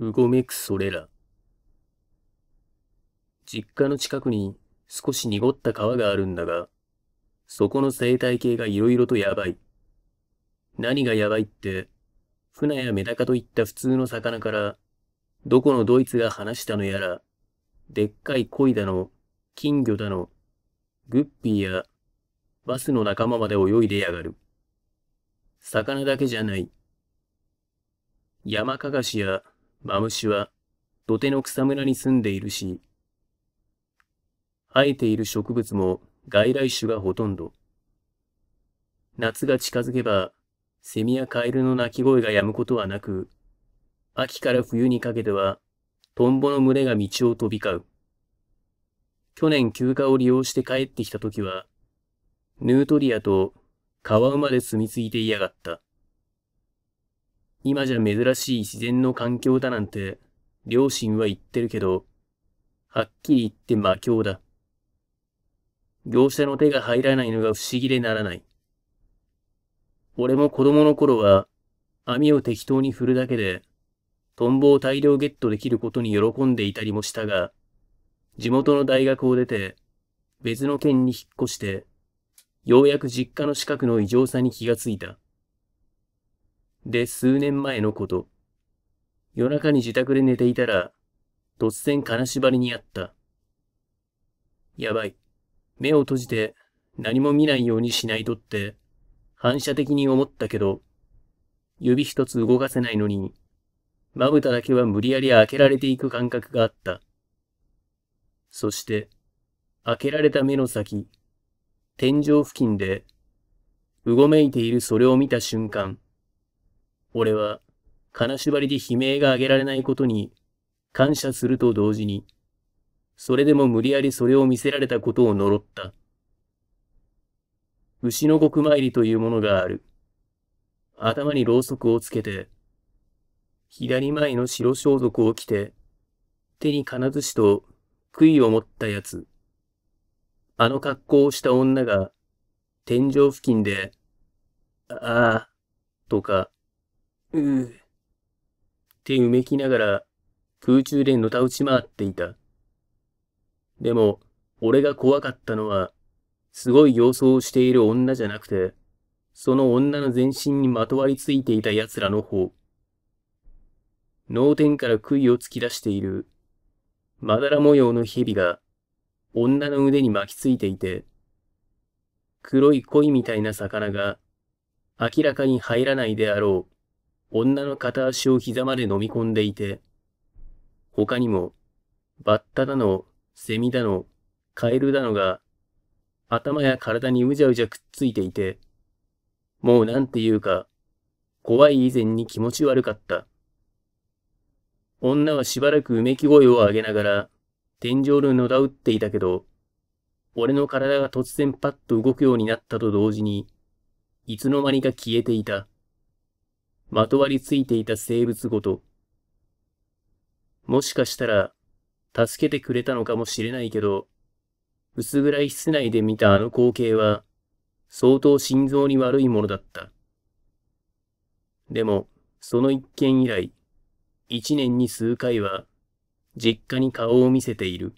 うごめくそれら。実家の近くに少し濁った川があるんだが、そこの生態系が色々とやばい。何がやばいって、船やメダカといった普通の魚から、どこのドイツが話したのやら、でっかい鯉だの、金魚だの、グッピーやバスの仲間まで泳いでやがる。魚だけじゃない。山かがしやマムシは土手の草むらに住んでいるし、生えている植物も外来種がほとんど。夏が近づけば、セミやカエルの鳴き声が止むことはなく、秋から冬にかけては、トンボの群れが道を飛び交う。去年休暇を利用して帰ってきた時は、ヌートリアと川馬で住み着いていやがった。今じゃ珍しい自然の環境だなんて、両親は言ってるけど、はっきり言って魔境だ。業者の手が入らないのが不思議でならない。俺も子供の頃は、網を適当に振るだけで、トンボを大量ゲットできることに喜んでいたりもしたが、地元の大学を出て、別の県に引っ越して、ようやく実家の近くの異常さに気がついた。で、数年前のこと。夜中に自宅で寝ていたら、突然金縛りにあった。やばい。目を閉じて何も見ないようにしないとって、反射的に思ったけど、指一つ動かせないのに、まぶただけは無理やり開けられていく感覚があった。そして、開けられた目の先、天井付近で、うごめいているそれを見た瞬間、俺は金縛りで悲鳴が上げられないことに感謝すると同時に、それでも無理やりそれを見せられたことを呪った。牛の獄参りというものがある。頭にろうそくをつけて、左前の白装束を着て、手に金槌と杭を持ったやつ。あの格好をした女が、天井付近で、ああ、とか、うう。手うめきながら空中でのたうち回っていた。でも、俺が怖かったのは、すごい様相をしている女じゃなくて、その女の全身にまとわりついていた奴らの方。脳天から杭を突き出している、まだら模様の蛇が、女の腕に巻きついていて、黒い鯉みたいな魚が、明らかに入らないであろう。女の片足を膝まで飲み込んでいて、他にも、バッタだの、セミだの、カエルだのが、頭や体にうじゃうじゃくっついていて、もうなんていうか、怖い以前に気持ち悪かった。女はしばらくうめき声を上げながら、天井の野田打っていたけど、俺の体が突然パッと動くようになったと同時に、いつの間にか消えていた。まとわりついていた生物ごと。もしかしたら、助けてくれたのかもしれないけど、薄暗い室内で見たあの光景は、相当心臓に悪いものだった。でも、その一件以来、一年に数回は、実家に顔を見せている。